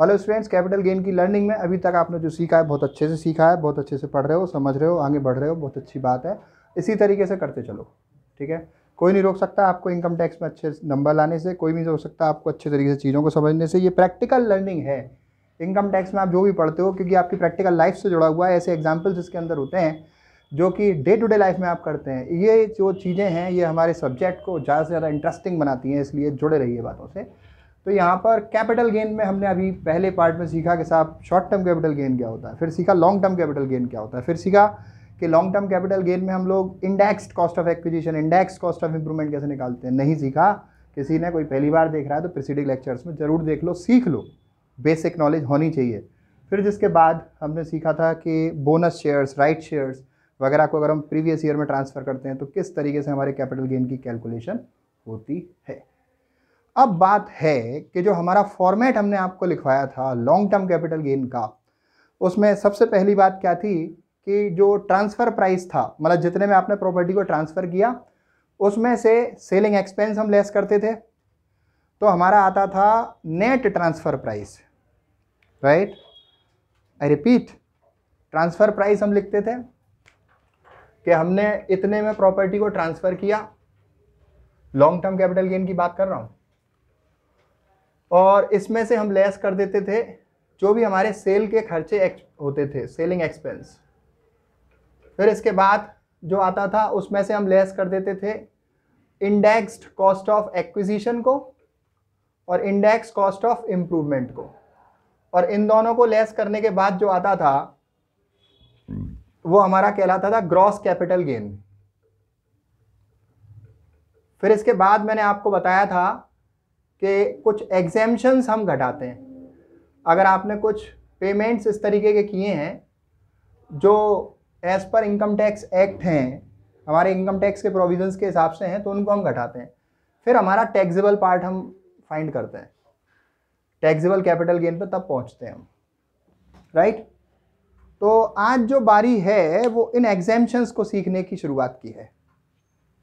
Hello students capital gain की learning में अभी तक आपने जो सीखा है बहुत अच्छे से सीखा है बहुत अच्छे से पढ़ रहे हो समझ रहे हो आगे बढ़ रहे हो बहुत अच्छी बात है इसी तरीके से करते चलो ठीक है कोई नहीं रोक सकता आपको इनकम टैक्स में अच्छे नंबर लाने से कोई नहीं रोक सकता आपको अच्छे तरीके से चीज़ों को समझने से ये प्रैक्टिकल लर्निंग है इनकम टैक्स में आप जो भी पढ़ते हो क्योंकि आपकी प्रैक्टिकल लाइफ से जुड़ा हुआ है ऐसे एग्जाम्पल्स इसके अंदर होते हैं जो कि डे टू डे लाइफ में आप करते हैं ये जो चीज़ें हैं ये हमारे सब्जेक्ट को ज़्यादा से ज़्यादा इंटरेस्टिंग बनाती हैं इसलिए जुड़े रहिए बातों से तो यहाँ पर कैपिटल गेन में हमने अभी पहले पार्ट में सीखा कि साहब शॉर्ट टर्म कैपिटल गेन क्या होता है फिर सीखा लॉन्ग टर्म कैपिटल गेन क्या होता है फिर सीखा कि लॉन्ग टर्म कैपिटल गेन में हम लोग indexed cost of acquisition index cost of improvement कैसे निकालते हैं नहीं सीखा किसी ने कोई पहली बार देख रहा है तो प्रिसीडिंग लेक्चर्स में ज़रूर देख लो सीख लो बेसिक नॉलेज होनी चाहिए फिर जिसके बाद हमने सीखा था कि बोनस शेयर्स राइट शेयर्स वगैरह को अगर हम प्रीवियस ईयर में ट्रांसफ़र करते हैं तो किस तरीके से हमारे कैपिटल गेन की कैलकुलेशन होती है अब बात है कि जो हमारा फॉर्मेट हमने आपको लिखवाया था लॉन्ग टर्म कैपिटल गेन का उसमें सबसे पहली बात क्या थी कि जो ट्रांसफ़र प्राइस था मतलब जितने में आपने प्रॉपर्टी को ट्रांसफ़र किया उसमें से सेलिंग एक्सपेंस हम लेस करते थे तो हमारा आता था net transfer price right I repeat transfer price हम लिखते थे कि हमने इतने में प्रॉपर्टी को ट्रांसफ़र किया लॉन्ग टर्म कैपिटल गेन की बात कर रहा हूँ और इसमें से हम लेस कर देते थे जो भी हमारे सेल के खर्चे होते थे सेलिंग एक्सपेंस फिर इसके बाद जो आता था उसमें से हम लेस कर देते थे इंडेक्स्ड कॉस्ट ऑफ एक्विजिशन को और इंडेक्स कॉस्ट ऑफ इम्प्रूवमेंट को और इन दोनों को लेस करने के बाद जो आता था वो हमारा कहलाता था ग्रॉस कैपिटल गेन फिर इसके बाद मैंने आपको बताया था के कुछ एग्जेम्पन्स हम घटाते हैं अगर आपने कुछ पेमेंट्स इस तरीके के किए हैं जो as per income tax act हैं हमारे इनकम टैक्स के प्रोविजंस के हिसाब से हैं तो उनको हम घटाते हैं फिर हमारा टैक्सेबल पार्ट हम फाइंड करते हैं टैक्सेबल कैपिटल गेन पर तब पहुंचते हैं हम राइट right? तो आज जो बारी है वो इन एग्जामेशंस को सीखने की शुरुआत की है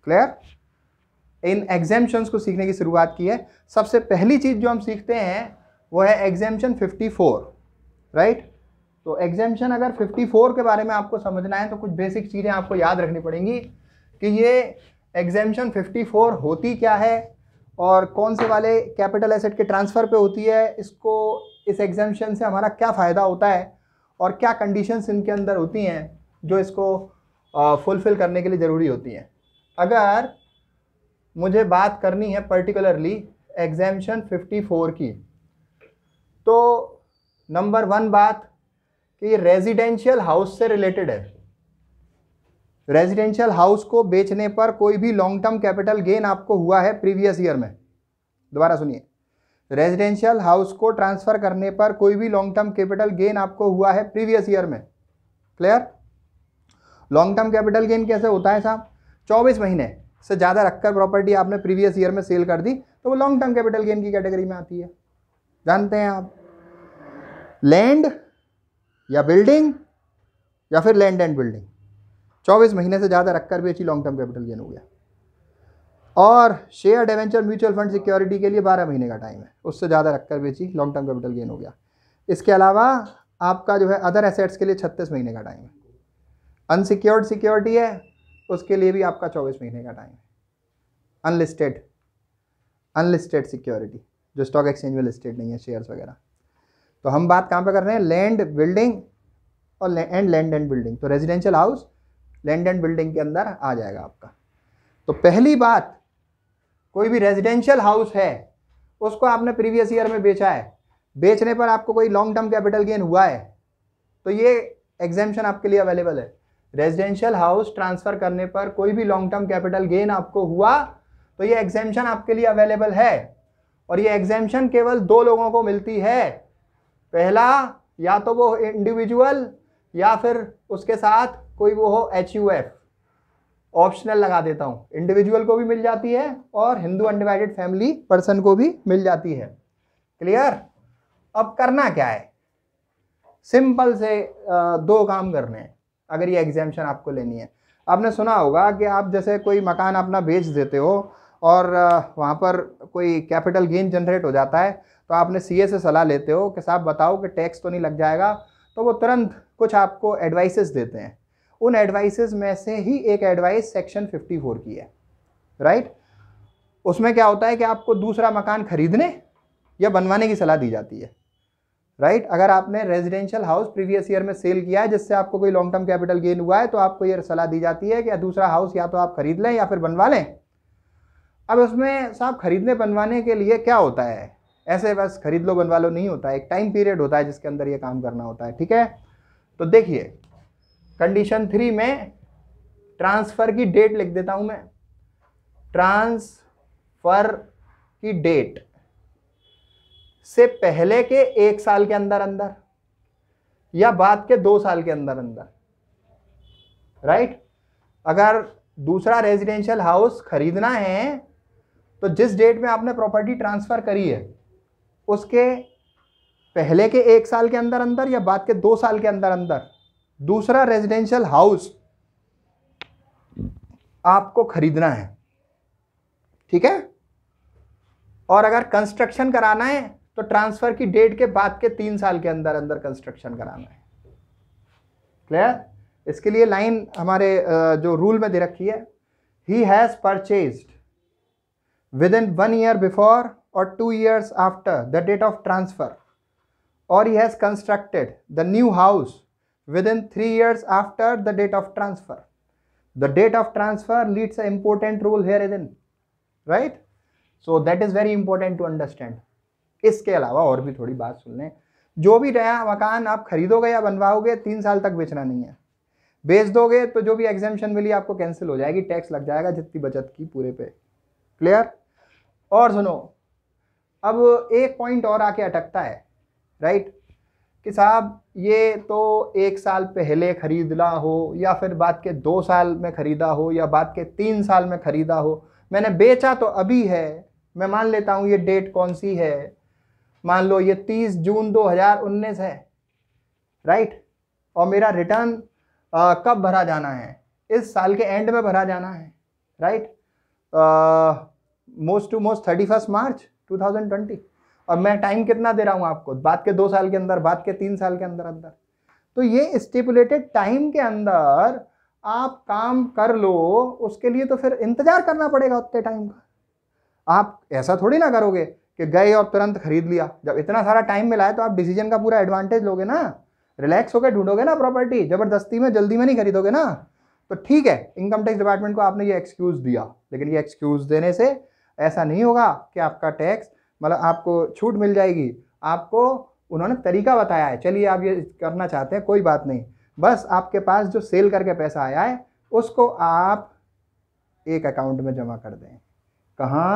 क्लियर इन एग्जाम्शंस को सीखने की शुरुआत की है सबसे पहली चीज़ जो हम सीखते हैं वो है एग्जेम्पन 54 राइट तो एग्जेम्पन अगर 54 के बारे में आपको समझना है तो कुछ बेसिक चीज़ें आपको याद रखनी पड़ेंगी कि ये एग्जेम्पन 54 होती क्या है और कौन से वाले कैपिटल एसेट के ट्रांसफ़र पे होती है इसको इस एग्जेम्पन से हमारा क्या फ़ायदा होता है और क्या कंडीशन इनके अंदर होती हैं जो इसको फुलफ़िल करने के लिए ज़रूरी होती हैं अगर मुझे बात करनी है पर्टिकुलरली एग्जामेशन 54 की तो नंबर वन बात कि ये रेजिडेंशियल हाउस से रिलेटेड है रेजिडेंशियल हाउस को बेचने पर कोई भी लॉन्ग टर्म कैपिटल गेन आपको हुआ है प्रीवियस ईयर में दोबारा सुनिए रेजिडेंशियल हाउस को ट्रांसफ़र करने पर कोई भी लॉन्ग टर्म कैपिटल गेन आपको हुआ है प्रीवियस ईयर में clear long term capital gain कैसे होता है साहब चौबीस महीने से ज़्यादा रखकर प्रॉपर्टी आपने प्रीवियस ईयर में सेल कर दी तो वो लॉन्ग टर्म कैपिटल गेन की कैटेगरी में आती है जानते हैं आप लैंड या बिल्डिंग या फिर लैंड एंड बिल्डिंग चौबीस महीने से ज़्यादा रखकर भी अच्छी लॉन्ग टर्म कैपिटल गेन हो गया और share debenture mutual fund security के लिए बारह महीने का टाइम है उससे ज़्यादा रखकर भी अच्छी लॉन्ग टर्म कैपिटल गेन हो गया इसके अलावा आपका जो है अदर एसेट्स के लिए छत्तीस महीने का टाइम है अनसिक्योर्ड सिक्योरिटी है उसके लिए भी आपका चौबीस महीने का टाइम है अनलिस्टेड अनलिस्टेड सिक्योरिटी जो स्टॉक एक्सचेंज में लिस्टेड नहीं है शेयर्स वगैरह तो हम बात कहाँ पर कर रहे हैं लैंड बिल्डिंग और एंड लैंड एंड बिल्डिंग तो residential house land and building के अंदर आ जाएगा आपका तो पहली बात कोई भी रेजिडेंशियल हाउस है उसको आपने प्रीवियस ईयर में बेचा है बेचने पर आपको कोई लॉन्ग टर्म कैपिटल गेन हुआ है तो ये एग्जेम्पन आपके लिए अवेलेबल है रेजिडेंशियल हाउस ट्रांसफर करने पर कोई भी लॉन्ग टर्म कैपिटल गेन आपको हुआ तो ये एग्जेम्पन आपके लिए अवेलेबल है और ये एग्जेम्पन केवल दो लोगों को मिलती है पहला या तो वो इंडिविजुअल या फिर उसके साथ कोई वो हो एच यू एफ ऑप्शनल लगा देता हूँ इंडिविजुअल को भी मिल जाती है और हिंदू अनडिवाइडेड फैमिली पर्सन को भी मिल जाती है क्लियर अब करना क्या है सिंपल से दो काम करने हैं अगर ये एग्जामेशन आपको लेनी है आपने सुना होगा कि आप जैसे कोई मकान अपना बेच देते हो और वहाँ पर कोई कैपिटल गेन जनरेट हो जाता है तो आपने सीए से सलाह लेते हो कि साहब बताओ कि टैक्स तो नहीं लग जाएगा तो वो तुरंत कुछ आपको एडवाइसेस देते हैं उन एडवाइसेस में से ही एक एडवाइस सेक्शन 54 की है राइट उसमें क्या होता है कि आपको दूसरा मकान खरीदने या बनवाने की सलाह दी जाती है राइट right? अगर आपने रेजिडेंशियल हाउस प्रीवियस ईयर में सेल किया है जिससे आपको कोई लॉन्ग टर्म कैपिटल गेन हुआ है तो आपको ये सलाह दी जाती है कि दूसरा हाउस या तो आप खरीद लें या फिर बनवा लें अब उसमें साहब खरीदने बनवाने के लिए क्या होता है ऐसे बस खरीद लो बनवा लो नहीं होता है एक टाइम पीरियड होता है जिसके अंदर ये काम करना होता है ठीक है तो देखिए कंडीशन थ्री में ट्रांसफ़र की डेट लिख देता हूँ मैं ट्रांसफ़र की डेट से पहले के एक साल के अंदर अंदर या बाद के दो साल के अंदर अंदर राइट अगर दूसरा रेजिडेंशियल हाउस खरीदना है तो जिस डेट में आपने प्रॉपर्टी ट्रांसफ़र करी है उसके पहले के एक साल के अंदर अंदर या बाद के दो साल के अंदर अंदर दूसरा रेजिडेंशियल हाउस आपको खरीदना है ठीक है और अगर कंस्ट्रक्शन कराना है तो ट्रांसफ़र की डेट के बाद के तीन साल के अंदर अंदर कंस्ट्रक्शन कराना है क्लियर इसके लिए लाइन हमारे जो रूल में दे रखी है he has purchased within one year before और two years after the date of transfer और he has constructed the new house within three years after the date of transfer the date of transfer leads an important role here in right so that is very important to understand इसके अलावा और भी थोड़ी बात सुन लें जो भी नया मकान आप खरीदोगे या बनवाओगे तीन साल तक बेचना नहीं है बेच दोगे तो जो भी एग्जामेशन मिली आपको कैंसिल हो जाएगी टैक्स लग जाएगा जितनी बचत की पूरे पे क्लियर और सुनो अब एक पॉइंट और आके अटकता है राइट कि साहब ये तो एक साल पहले खरीदना हो या फिर बाद के दो साल में ख़रीदा हो या बाद के तीन साल में ख़रीदा हो मैंने बेचा तो अभी है मैं मान लेता हूँ ये डेट कौन सी है मान लो ये 30 जून 2019 है राइट और मेरा रिटर्न कब भरा जाना है इस साल के एंड में भरा जाना है right most to most thirty first March 2020 और मैं टाइम कितना दे रहा हूँ आपको बात के दो साल के अंदर बात के तीन साल के अंदर अंदर तो ये स्टिपुलेटेड टाइम के अंदर आप काम कर लो उसके लिए तो फिर इंतज़ार करना पड़ेगा उतने टाइम का आप ऐसा थोड़ी ना करोगे कि गए और तुरंत खरीद लिया जब इतना सारा टाइम मिला है तो आप डिसीजन का पूरा एडवांटेज लोगे ना रिलैक्स होकर ढूंढोगे ना प्रॉपर्टी जबरदस्ती में जल्दी में नहीं खरीदोगे ना तो ठीक है इनकम टैक्स डिपार्टमेंट को आपने ये एक्सक्यूज़ दिया लेकिन ये एक्सक्यूज़ देने से ऐसा नहीं होगा कि आपका टैक्स मतलब आपको छूट मिल जाएगी आपको उन्होंने तरीका बताया है चलिए आप ये करना चाहते हैं कोई बात नहीं बस आपके पास जो सेल करके पैसा आया है उसको आप एक अकाउंट में जमा कर दें कहाँ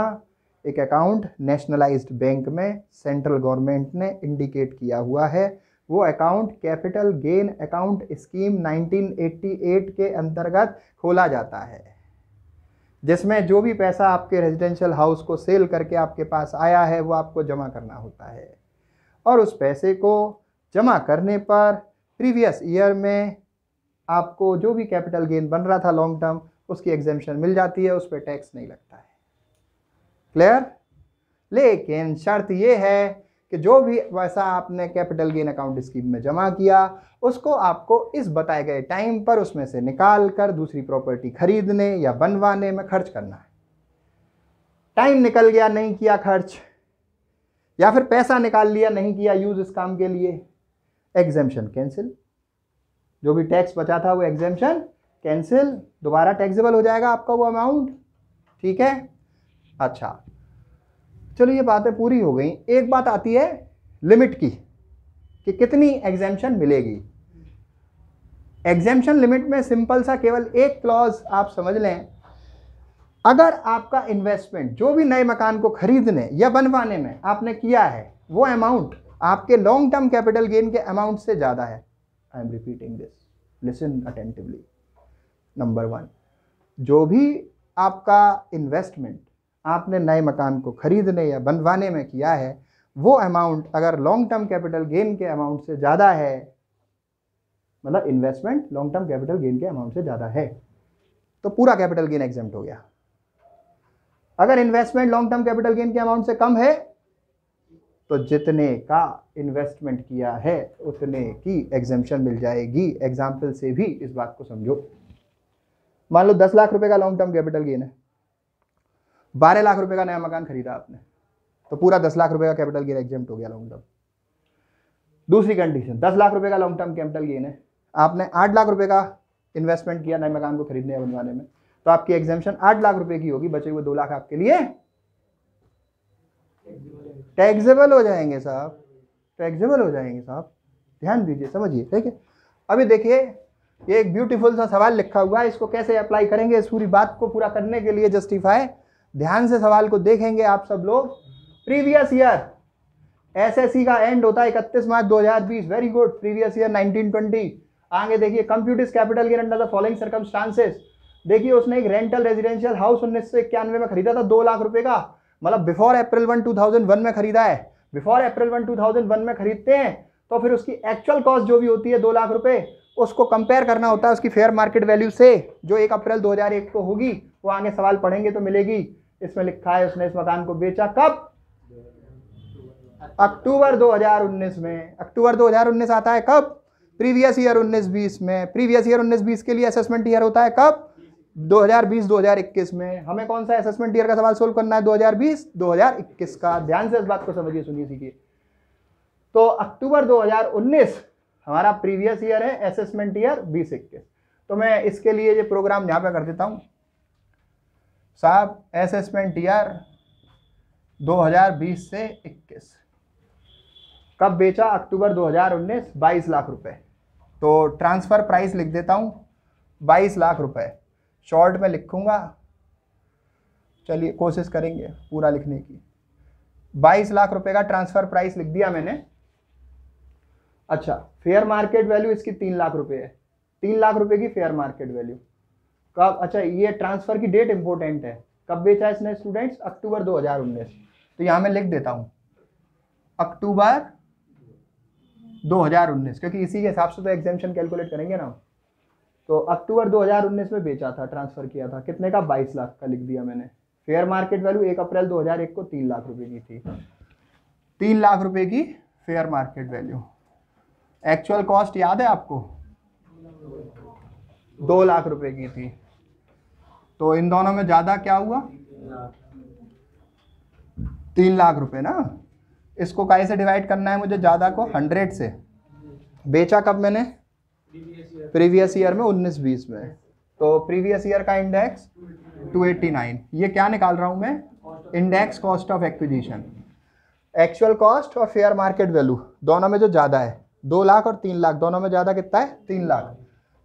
एक अकाउंट नेशनलाइज्ड बैंक में सेंट्रल गवर्नमेंट ने इंडिकेट किया हुआ है वो account capital gain account scheme 1988 के अंतर्गत खोला जाता है जिसमें जो भी पैसा आपके रेजिडेंशियल हाउस को सेल करके आपके पास आया है वो आपको जमा करना होता है और उस पैसे को जमा करने पर प्रीवियस ईयर में आपको जो भी कैपिटल गेन बन रहा था लॉन्ग टर्म उसकी एग्जेम्पन मिल जाती है उस पर टैक्स नहीं लगता है क्लियर लेकिन शर्त ये है कि जो भी पैसा आपने कैपिटल गेन अकाउंट स्कीम में जमा किया उसको आपको इस बताए गए टाइम पर उसमें से निकाल कर दूसरी प्रॉपर्टी खरीदने या बनवाने में खर्च करना है टाइम निकल गया नहीं किया खर्च या फिर पैसा निकाल लिया नहीं किया यूज़ इस काम के लिए एग्जेम्पन कैंसिल जो भी टैक्स बचा था वो एग्जेम्पन कैंसिल दोबारा टैक्सेबल हो जाएगा आपका वो अमाउंट ठीक है अच्छा चलो ये बातें पूरी हो गई एक बात आती है लिमिट की कि कितनी एग्जेम्पन मिलेगी एग्जेम्पन लिमिट में सिंपल सा केवल एक क्लॉज आप समझ लें अगर आपका इन्वेस्टमेंट जो भी नए मकान को खरीदने या बनवाने में आपने किया है वो अमाउंट आपके लॉन्ग टर्म कैपिटल गेन के अमाउंट से ज़्यादा है I am repeating this listen attentively number one जो भी आपका इन्वेस्टमेंट आपने नए मकान को खरीदने या बनवाने में किया है वो अमाउंट अगर लॉन्ग टर्म कैपिटल गेन के अमाउंट से ज़्यादा है मतलब investment long term capital gain के अमाउंट से ज़्यादा है तो पूरा कैपिटल गेन एग्जाम हो गया अगर investment long term capital gain के अमाउंट से कम है तो जितने का इन्वेस्टमेंट किया है उतने की एग्जेपन मिल जाएगी एग्जाम्पल से भी इस बात को समझो मान लो दस लाख रुपए का लॉन्ग टर्म कैपिटल गेन है बारह लाख रुपए का नया मकान खरीदा आपने तो पूरा दस लाख रुपए का कैपिटल गेन एग्जेप्ट हो गया लॉन्ग टर्म दूसरी कंडीशन दस लाख रुपए का लॉन्ग टर्म कैपिटल गेन है आपने आठ लाख रुपए का इन्वेस्टमेंट किया नए मकान को खरीदने या बनवाने में तो आपकी एग्जामेशन आठ लाख रुपए की होगी बचे हुए दो लाख आपके लिए टैक्सेबल हो जाएंगे साहब टैक्सेबल हो जाएंगे साहब ध्यान दीजिए समझिए ठीक है अभी देखिए ये एक ब्यूटीफुल सा सवाल लिखा हुआ है इसको कैसे अप्लाई करेंगे इस पूरी बात को पूरा करने के लिए जस्टिफाई ध्यान से सवाल को देखेंगे आप सब लोग प्रीवियस ईयर एसएससी का एंड होता है इकतीस March 2020 very good previous year 1920 आगे देखिए कंप्यूटर्स कैपिटल के अंडर द फॉलोइंग सर्कमस्टांसेस देखिए उसने एक रेंटल रेजिडेंशियल हाउस उन्नीस सौ इक्यानवे में खरीदा था दो लाख रुपए का मतलब before April one two thousand one में खरीदा है before April one two thousand one में खरीदते हैं तो फिर उसकी एक्चुअल कॉस्ट जो भी होती है दो लाख रुपए उसको कंपेयर करना होता है उसकी फेयर मार्केट वैल्यू से जो एक अप्रैल 2001 को होगी वो आगे सवाल पढ़ेंगे तो मिलेगी इसमें लिखा है उसने इस मकान को बेचा कब अक्टूबर 2019 में अक्टूबर 2019 आता है कब प्रीवियस ईयर 19-20 में प्रीवियस ईयर 19-20 के लिए असेसमेंट ईयर होता है कब 2020-2021 में हमें कौन सा असेसमेंट ईयर का सवाल सोल्व करना है 2020-2021 का ध्यान से इस बात को समझिए सुनिए सीखिए तो अक्टूबर 2019 हमारा प्रीवियस ईयर है असेसमेंट ईयर बीस तो मैं इसके लिए ये प्रोग्राम यहाँ पे कर देता हूँ साहब एसेसमेंट ईयर 2020 से 21 कब बेचा अक्टूबर 2019 22 लाख रुपए तो ट्रांसफ़र प्राइस लिख देता हूँ 22 लाख रुपए शॉर्ट में लिखूँगा चलिए कोशिश करेंगे पूरा लिखने की 22 लाख रुपए का ट्रांसफ़र प्राइस लिख दिया मैंने अच्छा फेयर मार्केट वैल्यू इसकी तीन लाख रुपए है तीन लाख रुपए की फेयर मार्केट वैल्यू कब अच्छा ये ट्रांसफ़र की डेट इम्पोर्टेंट है कब बेचा इसने स्टूडेंट्स अक्टूबर 2019 तो यहाँ मैं लिख देता हूँ अक्टूबर 2019 क्योंकि इसी के हिसाब से तो एग्जामेशन कैलकुलेट करेंगे ना तो अक्टूबर 2019 में बेचा था ट्रांसफ़र किया था कितने का 22 लाख का लिख दिया मैंने फेयर मार्केट वैल्यू एक अप्रैल एक को तीन लाख रुपए की थी तीन लाख रुपए की fair market value actual cost याद है आपको दो लाख रुपए की थी तो इन दोनों में ज़्यादा क्या हुआ तीन लाख रुपए ना इसको काहे से डिवाइड करना है मुझे ज़्यादा को हंड्रेड से बेचा कब मैंने प्रीवियस ईयर में उन्नीस बीस में तो प्रीवियस ईयर का इंडेक्स 289 ये क्या निकाल रहा हूँ मैं index cost of acquisition actual cost और फेयर मार्केट वैल्यू दोनों में जो ज़्यादा है दो लाख और तीन लाख दोनों में ज़्यादा कितना है तीन लाख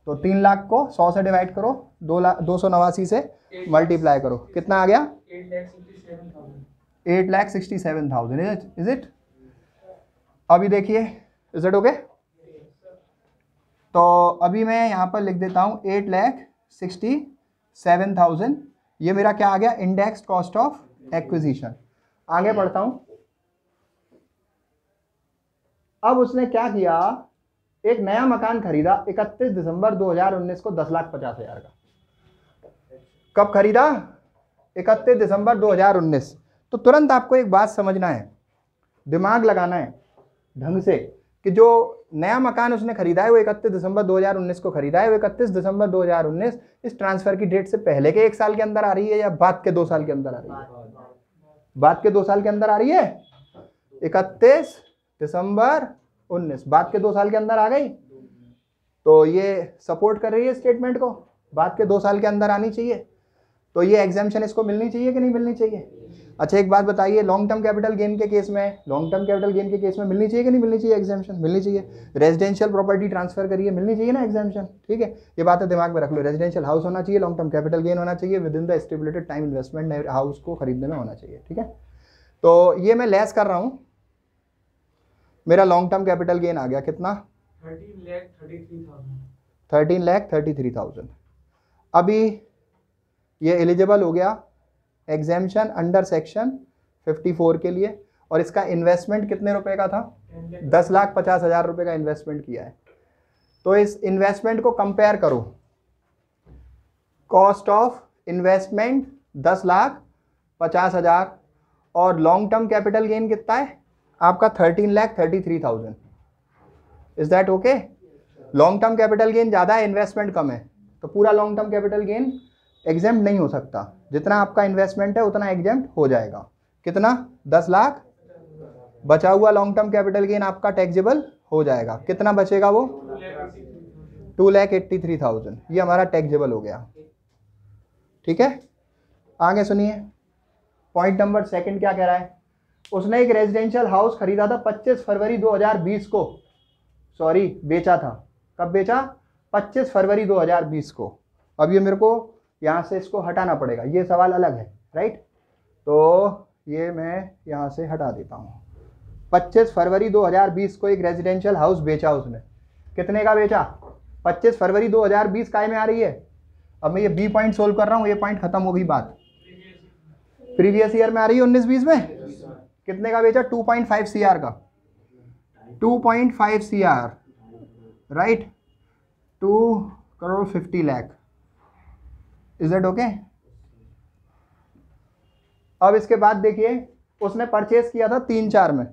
तो तीन लाख को सौ से डिवाइड करो दो लाख दो सौ नवासी से मल्टीप्लाई करो कितना आ गया eight lakh sixty seven thousand is it is it अभी देखिए इज इट ओके तो अभी मैं यहाँ पर लिख देता हूँ eight lakh sixty seven thousand ये मेरा क्या आ गया इंडेक्स कॉस्ट ऑफ एक्विजिशन आगे बढ़ता हूँ अब उसने क्या किया एक नया मकान खरीदा 31 दिसंबर 2019 को दस लाख पचास हजार का कब खरीदा 31 दिसंबर 2019 तो तुरंत आपको एक बात समझना है दिमाग लगाना है ढंग से कि जो नया मकान उसने खरीदा है वो 31 दिसंबर 2019 को खरीदा है वो 31 दिसंबर 2019 इस ट्रांसफर की डेट से पहले के एक साल के अंदर आ रही है या बाद के दो साल के अंदर आ रही है बाद के दो साल के अंदर आ रही है इकतीस दिसंबर उन्नीस बाद के दो साल के अंदर आ गई तो ये सपोर्ट कर रही है स्टेटमेंट को बाद के दो साल के अंदर आनी चाहिए तो ये एग्जामेशन इसको मिलनी चाहिए कि नहीं मिलनी चाहिए अच्छा एक बात बताइए लॉन्ग टर्म कैपिटल गेन के केस में लॉन्ग टर्म कैपिटल गेन के केस में मिलनी चाहिए कि नहीं मिलनी चाहिए एग्जामेशन मिलनी चाहिए रेजिडेंशियल प्रॉपर्टी ट्रांसफर करिए मिलनी चाहिए ना एग्जामेशन ठीक है ये बात है दिमाग में रख लो रेजिडेंशियल हाउस होना चाहिए लॉन्ग टर्म कैपिटल गेन होना चाहिए within the stipulated time investment house को खरीदने में होना चाहिए ठीक है तो ये मैं लेस कर रहा हूँ मेरा लॉन्ग टर्म कैपिटल गेन आ गया कितना thirteen lakh thirty three thousand अभी ये एलिजिबल हो गया exemption under section fifty four के लिए और इसका इन्वेस्टमेंट कितने रुपए का था दस लाख पचास हज़ार रुपये का इन्वेस्टमेंट किया है तो इस इन्वेस्टमेंट को कंपेयर करो कॉस्ट ऑफ इन्वेस्टमेंट दस लाख पचास हज़ार और लॉन्ग टर्म कैपिटल गेन कितना है आपका thirteen lakh thirty three thousand is that okay long term capital gain ज़्यादा है इन्वेस्टमेंट कम है तो पूरा long term capital gain exam नहीं हो सकता जितना आपका इन्वेस्टमेंट है उतना एग्जाम हो जाएगा कितना दस लाख बचा हुआ लॉन्ग टर्म कैपिटल गेन आपका टैक्सेबल हो जाएगा कितना बचेगा वो two lakh eighty three thousand ये हमारा टैक्सेबल हो गया ठीक है आगे सुनिए पॉइंट नंबर सेकंड क्या कह रहा है उसने एक रेजिडेंशियल हाउस खरीदा था 25 फरवरी 2020 को सॉरी बेचा था कब बेचा 25 फरवरी 2020 को अब ये मेरे को यहाँ से इसको हटाना पड़ेगा ये सवाल अलग है राइट तो ये मैं यहाँ से हटा देता हूँ 25 फरवरी 2020 को एक रेजिडेंशियल हाउस बेचा उसने कितने का बेचा 25 फरवरी 2020 काय में आ रही है अब मैं ये बी पॉइंट सोल्व कर रहा हूँ ये पॉइंट खत्म होगी बात प्रीवियस ईयर में आ रही है उन्नीस बीस में कितने का बेचा 2.5 पॉइंट का 2.5 point right two crore fifty lakh is that okay अब इसके बाद देखिए उसने परचेस किया था तीन चार में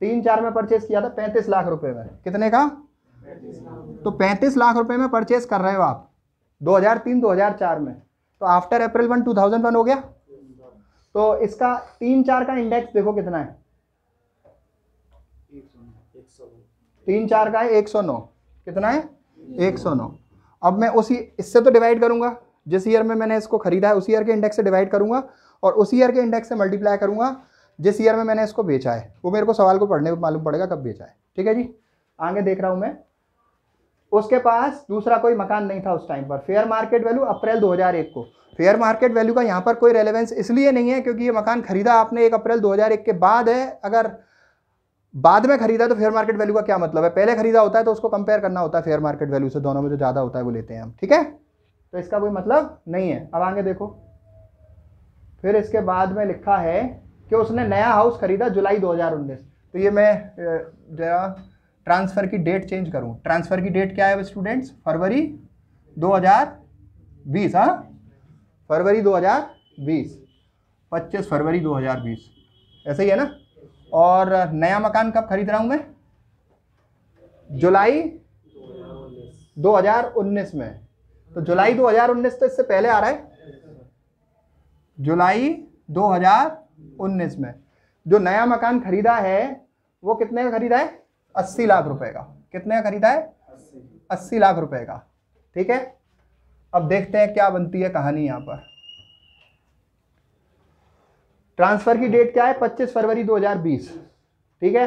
तीन चार में परचेस किया था पैंतीस लाख रुपए में कितने का तो पैंतीस लाख रुपए में परचेज कर रहे हो आप 2003 2004 में तो आफ्टर अप्रैल वन 2001 हो गया तो इसका तीन चार का इंडेक्स देखो कितना है तीन चार का है एक सौ नौ कितना है एक सौ नौ अब मैं उसी इससे तो डिवाइड करूंगा जिस ईयर में मैंने इसको खरीदा है उसी ईयर के इंडेक्स से डिवाइड करूंगा और उसी ईयर के इंडेक्स से मल्टीप्लाई करूंगा जिस ईयर में मैंने इसको बेचा है वो मेरे को सवाल को पढ़ने को मालूम पड़ेगा कब बेचा है ठीक है जी आगे देख रहा हूं मैं उसके पास दूसरा कोई मकान नहीं था उस टाइम पर फेयर मार्केट वैल्यू अप्रैल 2001 को फेयर मार्केट वैल्यू का यहाँ पर कोई रेलेवेंस इसलिए नहीं है क्योंकि ये मकान खरीदा आपने एक अप्रैल 2001 के बाद है अगर बाद में खरीदा तो फेयर मार्केट वैल्यू का क्या मतलब है पहले खरीदा होता है तो उसको कंपेयर करना होता है फेयर मार्केट वैल्यू से दोनों में जो ज़्यादा होता है वो लेते हैं हम ठीक है तो इसका कोई मतलब नहीं है अब आगे देखो फिर इसके बाद में लिखा है कि उसने नया हाउस खरीदा जुलाई 2019 तो ये मैं जरा ट्रांसफ़र की डेट चेंज करूँ ट्रांसफ़र की डेट क्या है स्टूडेंट्स फरवरी 2020 हाँ फरवरी 2020 पच्चीस फरवरी 2020 ऐसे ही है ना और नया मकान कब खरीद रहा हूँ मैं जुलाई 2019 में तो जुलाई 2019 तो इससे पहले आ रहा है जुलाई 2019 में जो नया मकान खरीदा है वो कितने का खरीदा है अस्सी लाख रुपए का कितने का खरीदा है अस्सी लाख रुपए का ठीक है अब देखते हैं क्या बनती है कहानी यहां पर ट्रांसफर की डेट क्या है 25 फरवरी 2020 ठीक है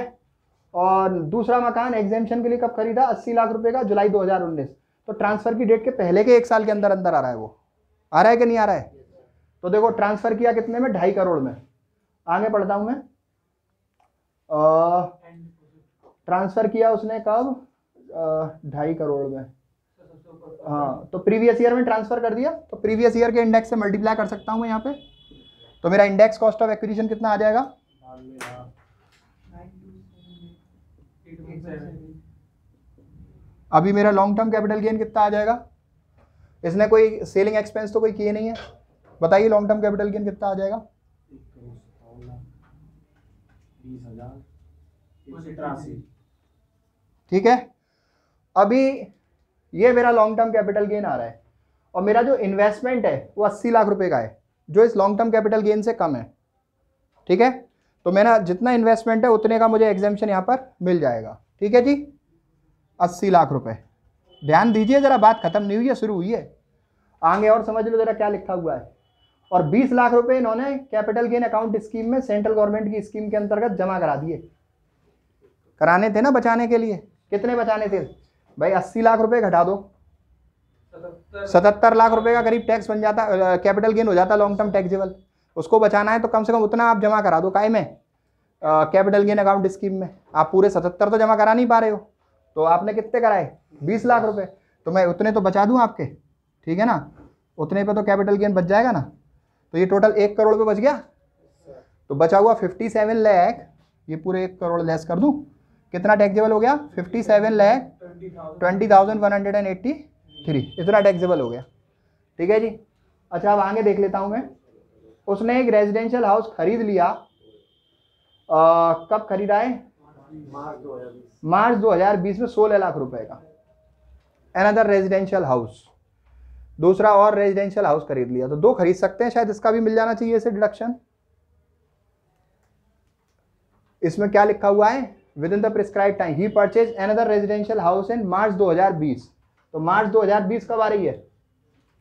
और दूसरा मकान एग्जामेशन के लिए कब खरीदा 80 लाख रुपए का जुलाई 2019 तो ट्रांसफर की डेट के पहले के एक साल के अंदर अंदर आ रहा है वो आ रहा है कि नहीं आ रहा है तो देखो ट्रांसफर किया कितने में ढाई करोड़ में आगे पढ़ता हूं मैं आ, ट्रांसफ़र किया उसने कब ढाई करोड़ में हाँ तो प्रीवियस ईयर में ट्रांसफ़र कर दिया तो प्रीवियस ईयर के इंडेक्स से मल्टीप्लाई कर सकता हूँ मैं यहाँ पे तो मेरा इंडेक्स कॉस्ट ऑफ एक्विजिशन कितना आ जाएगा अभी मेरा लॉन्ग टर्म कैपिटल गेन कितना आ जाएगा इसने कोई सेलिंग एक्सपेंस तो कोई किए नहीं है बताइए लॉन्ग टर्म कैपिटल गेन कितना आ जाएगा बीस हज़ार ठीक है अभी ये मेरा लॉन्ग टर्म कैपिटल गेन आ रहा है और मेरा जो इन्वेस्टमेंट है वो अस्सी लाख रुपए का है जो इस लॉन्ग टर्म कैपिटल गेन से कम है ठीक है तो मेरा जितना इन्वेस्टमेंट है उतने का मुझे एग्जामेशन यहाँ पर मिल जाएगा ठीक है जी अस्सी लाख रुपये ध्यान दीजिए ज़रा बात खत्म नहीं हुई है शुरू हुई है आगे और समझ लो ज़रा क्या लिखा हुआ है और 20 लाख रुपए इन्होंने कैपिटल गेन अकाउंट स्कीम में सेंट्रल गवर्नमेंट की स्कीम के अंतर्गत जमा करा दिए कराने थे ना बचाने के लिए कितने बचाने थे भाई अस्सी लाख रुपए घटा दो सतहत्तर लाख रुपए का करीब टैक्स बन जाता कैपिटल गेन हो जाता लॉन्ग टर्म टैक्सेबल उसको बचाना है तो कम से कम उतना आप जमा करा दो काय में कैपिटल गेन अकाउंट स्कीम में आप पूरे सतहत्तर तो जमा करा नहीं पा रहे हो तो आपने कितने कराए बीस लाख रुपए तो मैं उतने तो बचा दूँ आपके ठीक है ना उतने पे तो कैपिटल गेन बच जाएगा ना तो ये टोटल एक करोड़ पे बच गया तो बचा हुआ फिफ्टी सेवन लैख ये पूरे एक करोड़ लेस कर दूँ कितना टैक्सेबल हो गया fifty seven lakh twenty thousand one hundred and eighty three इतना टैक्सेबल हो गया ठीक है जी अच्छा अब आगे देख लेता हूँ मैं उसने एक रेजिडेंशियल हाउस खरीद लिया आ, कब खरीदा है मार्च 2020 में 16 लाख रुपए का अदर रेजिडेंशियल हाउस दूसरा और रेजिडेंशियल हाउस खरीद लिया तो दो खरीद सकते हैं शायद इसका भी मिल जाना चाहिए इसे डिडक्शन इसमें क्या लिखा हुआ है within the prescribe time ही purchase another residential house in March 2020 तो मार्च 2020 कब आ रही है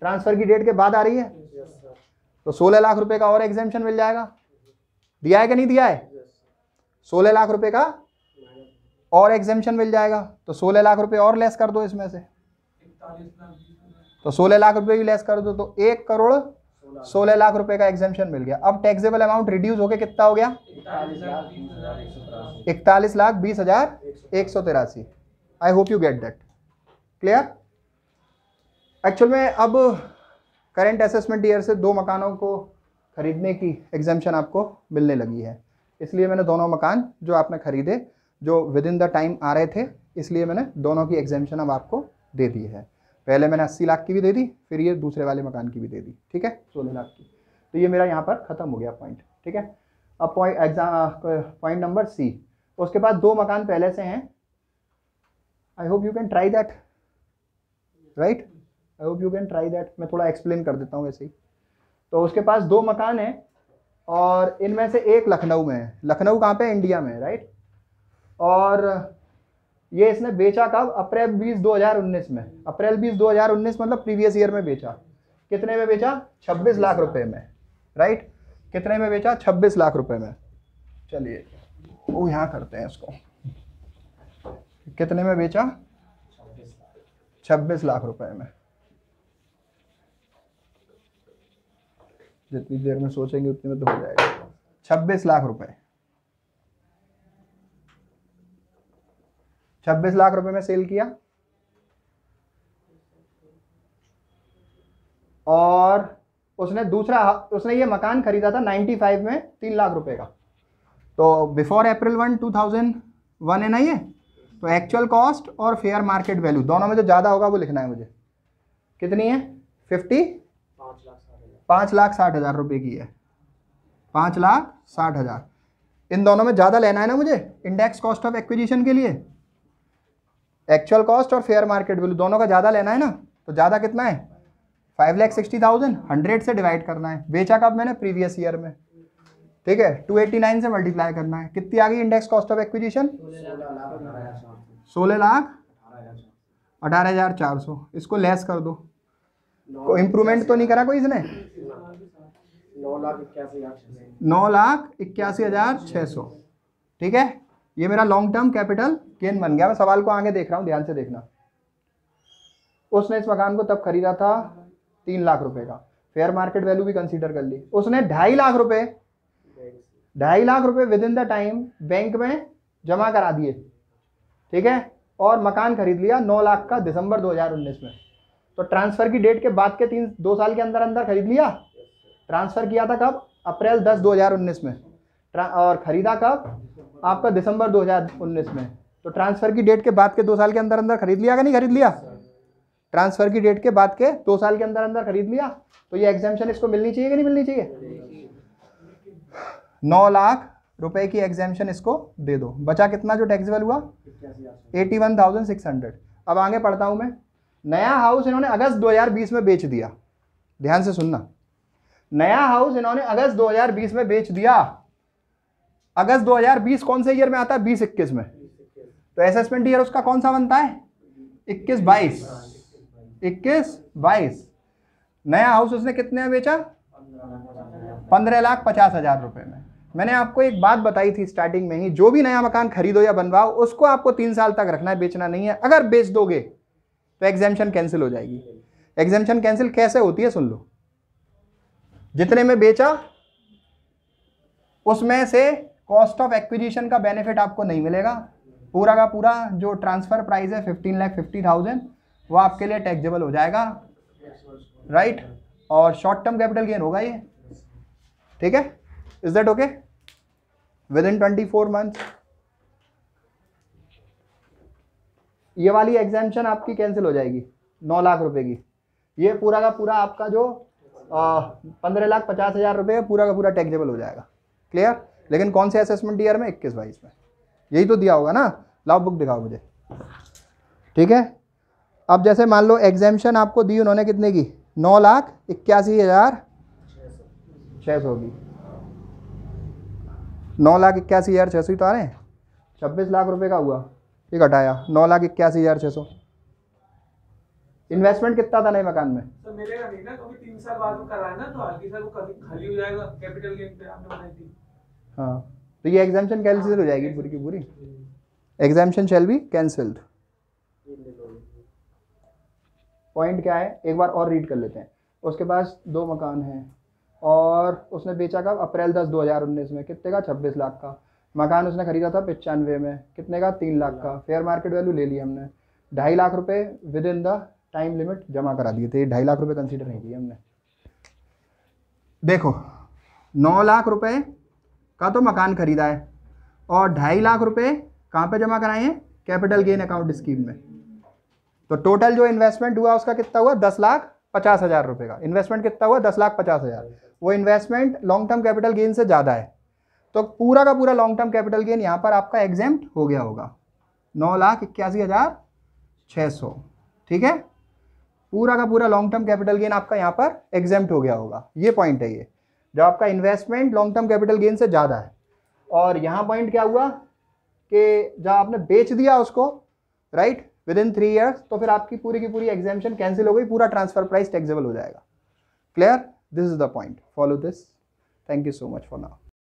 ट्रांसफर की डेट के बाद आ रही है तो 16 लाख रुपए का और एग्जेम्पन मिल जाएगा दिया है कि नहीं दिया है 16 लाख रुपए का और एग्जेम्पन मिल जाएगा तो 16 लाख रुपए और लेस कर दो इसमें से तो 16 लाख रुपए भी लेस कर दो तो एक करोड़ सोलह लाख रुपए का एग्जामेशन मिल गया अब टैक्सेबल अमाउंट रिड्यूस होकर कितना हो गया इकतालीस लाख बीस हजार एक सौ तिरासी I hope you get that clear actual में अब करंट असेसमेंट ईयर से दो मकानों को खरीदने की एग्जामेशन आपको मिलने लगी है इसलिए मैंने दोनों मकान जो आपने खरीदे जो विद इन द टाइम आ रहे थे इसलिए मैंने दोनों की एग्जामेशन अब आपको दे दी है पहले मैंने अस्सी लाख की भी दे दी फिर ये दूसरे वाले मकान की भी दे दी ठीक है सोलह लाख की तो ये मेरा यहाँ पर ख़त्म हो गया पॉइंट ठीक है अब point exam point number C उसके बाद दो मकान पहले से हैं I hope you can try that right I hope you can try that मैं थोड़ा एक्सप्लेन कर देता हूँ वैसे ही तो उसके पास दो मकान हैं और इनमें से एक लखनऊ में है लखनऊ कहाँ पे इंडिया में राइट और ये इसने बेचा कब अप्रैल बीस 2019 में अप्रैल बीस 2019 मतलब प्रीवियस ईयर में बेचा कितने में बेचा 26 लाख रुपए में राइट कितने में बेचा 26 लाख रुपए में चलिए वो यहाँ करते हैं इसको कितने में बेचा 26 लाख रुपए में जितनी देर में सोचेंगे उतनी में तो हो जाएगा 26 लाख रुपए छब्बीस लाख रुपए में सेल किया और उसने दूसरा उसने ये मकान खरीदा था 95 में तीन लाख रुपए का तो before April one two thousand one है ना ये तो एक्चुअल कॉस्ट और फेयर मार्केट वैल्यू दोनों में जो ज़्यादा होगा वो लिखना है मुझे कितनी है फिफ्टी पाँच लाख साठ हज़ार रुपये की है पाँच लाख साठ हज़ार इन दोनों में ज़्यादा लेना है ना मुझे इंडेक्स कॉस्ट ऑफ एक्विजिशन के लिए एक्चुअल कॉस्ट और फेयर मार्केट वैल्यू दोनों का ज़्यादा लेना है ना तो ज़्यादा कितना है five lakh sixty thousand hundred से डिवाइड करना है बेचा कब मैंने प्रीवियस ईयर में ठीक है टू एट्टी नाइन से मल्टीप्लाई करना है कितनी आ गई इंडेक्स कॉस्ट ऑफ एक्विजिशन सोलह लाख अठारह हज़ार चार सौ इसको लेस कर दो को इम्प्रूवमेंट तो नहीं करा कोई इसने नौ लाख इक्यासी हज़ार छः सौ ठीक है ये मेरा लॉन्ग टर्म कैपिटल केन बन गया मैं सवाल को आगे देख रहा हूँ ध्यान से देखना उसने इस मकान को तब खरीदा था तीन लाख रुपए का फेयर मार्केट वैल्यू भी कंसीडर कर ली उसने ढाई लाख रुपए ढाई लाख रुपए within the time bank में जमा करा दिए ठीक है और मकान खरीद लिया नौ लाख का दिसंबर 2019 में तो ट्रांसफर की डेट के बाद के तीन दो साल के अंदर अंदर खरीद लिया ट्रांसफर किया था कब अप्रैल दस दो में और खरीदा कब आपका दिसंबर 2019 में तो ट्रांसफर की डेट के बाद के दो साल के अंदर अंदर खरीद लिया कि नहीं खरीद लिया ट्रांसफर की डेट के बाद के दो साल के अंदर अंदर खरीद लिया तो ये एग्जामेशन इसको मिलनी चाहिए कि नहीं मिलनी चाहिए नौ लाख रुपए की एग्जामेशन इसको दे दो बचा कितना जो टैक्सीबल हुआ eighty one thousand six hundred अब आगे पढ़ता हूं मैं नया हाउस इन्होंने अगस्त दो हजार बीस में बेच दिया ध्यान से सुनना नया हाउस इन्होंने अगस्त दो हजार बीस में बेच दिया अगस्त दो हजार बीस कौन से ईयर में आता है बीस इक्कीस में तो असेसमेंट ईयर उसका कौन सा बनता है इक्कीस बाईस इक्कीस बाईस नया हाउस उसने कितने में बेचा पंद्रह लाख पचास हज़ार रुपये में मैंने आपको एक बात बताई थी स्टार्टिंग में ही जो भी नया मकान खरीदो या बनवाओ उसको आपको तीन साल तक रखना है बेचना नहीं है अगर बेच दोगे तो एग्जामेशन कैंसिल हो जाएगी एग्जामेशन कैंसिल कैसे होती है सुन लो जितने में बेचा उसमें से कॉस्ट ऑफ एक्विजिशन का बेनिफिट आपको नहीं मिलेगा पूरा का पूरा जो ट्रांसफ़र प्राइस है फिफ्टीन लाख फिफ्टी थाउजेंड वो आपके लिए टैक्सेबल हो जाएगा राइट और शॉर्ट टर्म कैपिटल गेन होगा ये ठीक है is that okay within twenty four month ये वाली एग्जामेशन आपकी कैंसिल हो जाएगी नौ लाख रुपए की ये पूरा का पूरा आपका जो पंद्रह लाख पचास हज़ार रुपये पूरा का पूरा टैक्सेबल हो जाएगा क्लियर लेकिन कौन से असेसमेंट ईयर में इक्कीस बाईस में यही तो दिया होगा ना लॉ बुक दिखाओ मुझे ठीक है अब जैसे मान लो एग्जामेशन आपको दी उन्होंने कितने की नौ लाख इक्यासी हज़ार छः सौ की नौ लाख इक्यासी हज़ार छः सौ ही तो आ रहे हैं छब्बीस लाख रुपए का हुआ ये घटाया नौ लाख इक्यासी हज़ार छः सौ इन्वेस्टमेंट कितना था नए मकान में तो मिलेगा नहीं ना तीन साल बाद कराया ना तो साल वो कभी खाली हो जाएगा कैपिटल गेन पे थी हाँ तो ये एग्जामेशन कैंसिल हो हाँ, जाएगी पूरी की पूरी exemption shall be cancelled point क्या है एक बार और रीड कर लेते हैं उसके पास दो मकान हैं और उसने बेचा कब अप्रैल दस दो हज़ार उन्नीस में कितने का छब्बीस लाख का मकान उसने खरीदा था पचानवे में कितने का तीन लाख का फेयर मार्केट वैल्यू ले लिया हमने ढाई लाख रुपए within the time limit जमा करा दिए थे ढाई लाख रुपए कंसीडर नहीं किए हमने देखो नौ लाख रुपए का तो मकान खरीदा है और ढाई लाख रुपए कहाँ पे जमा कराए हैं कैपिटल गेन अकाउंट स्कीम में तो टोटल जो इन्वेस्टमेंट हुआ उसका कितना हुआ दस लाख पचास हज़ार रुपये का इन्वेस्टमेंट कितना हुआ दस लाख पचास हज़ार वो investment long term capital gain से ज़्यादा है तो पूरा का पूरा लॉन्ग टर्म कैपिटल गेन यहाँ पर आपका एग्जाम हो गया होगा नौ लाख इक्यासी हज़ार छः सौ ठीक है पूरा का पूरा लॉन्ग टर्म कैपिटल गेन आपका यहाँ पर एग्जाम हो गया होगा ये पॉइंट है ये जो आपका investment long term capital gain से ज़्यादा है और यहाँ पॉइंट क्या हुआ कि जब आपने बेच दिया उसको right within three years तो फिर आपकी पूरी की पूरी एग्जामेशन कैंसिल हो गई पूरा ट्रांसफर प्राइस टैक्सेबल हो जाएगा clear this is the point follow this thank you so much for now